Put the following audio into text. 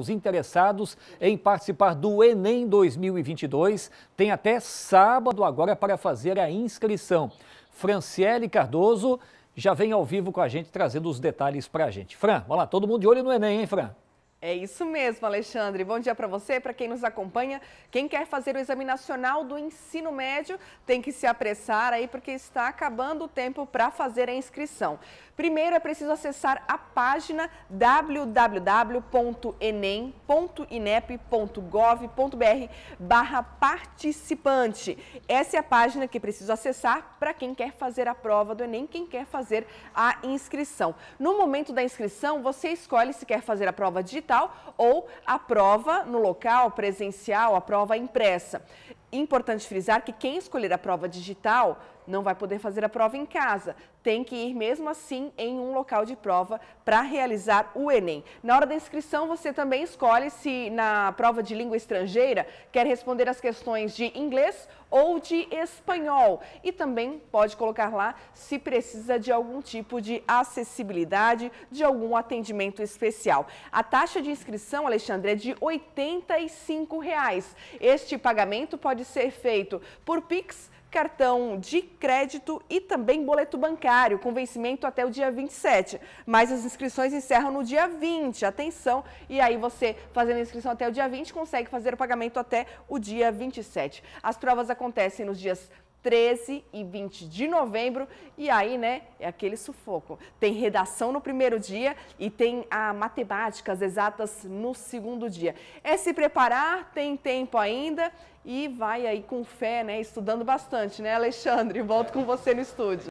Os interessados em participar do Enem 2022 têm até sábado agora para fazer a inscrição. Franciele Cardoso já vem ao vivo com a gente trazendo os detalhes para a gente. Fran, olha lá, todo mundo de olho no Enem, hein, Fran? É isso mesmo, Alexandre. Bom dia para você, para quem nos acompanha. Quem quer fazer o Exame Nacional do Ensino Médio tem que se apressar aí, porque está acabando o tempo para fazer a inscrição. Primeiro é preciso acessar a página www.enem.inep.gov.br barra participante. Essa é a página que preciso acessar para quem quer fazer a prova do Enem, quem quer fazer a inscrição. No momento da inscrição, você escolhe se quer fazer a prova digital digital ou a prova no local presencial, a prova impressa importante frisar que quem escolher a prova digital não vai poder fazer a prova em casa. Tem que ir mesmo assim em um local de prova para realizar o Enem. Na hora da inscrição, você também escolhe se na prova de língua estrangeira quer responder as questões de inglês ou de espanhol. E também pode colocar lá se precisa de algum tipo de acessibilidade, de algum atendimento especial. A taxa de inscrição, Alexandre, é de R$ 85. Reais. Este pagamento pode pode ser feito por Pix, cartão de crédito e também boleto bancário, com vencimento até o dia 27. Mas as inscrições encerram no dia 20, atenção. E aí você, fazendo a inscrição até o dia 20, consegue fazer o pagamento até o dia 27. As provas acontecem nos dias 13 e 20 de novembro. E aí, né, é aquele sufoco. Tem redação no primeiro dia e tem a matemática, as exatas no segundo dia. É se preparar, tem tempo ainda e vai aí com fé, né, estudando bastante, né, Alexandre? Volto com você no estúdio.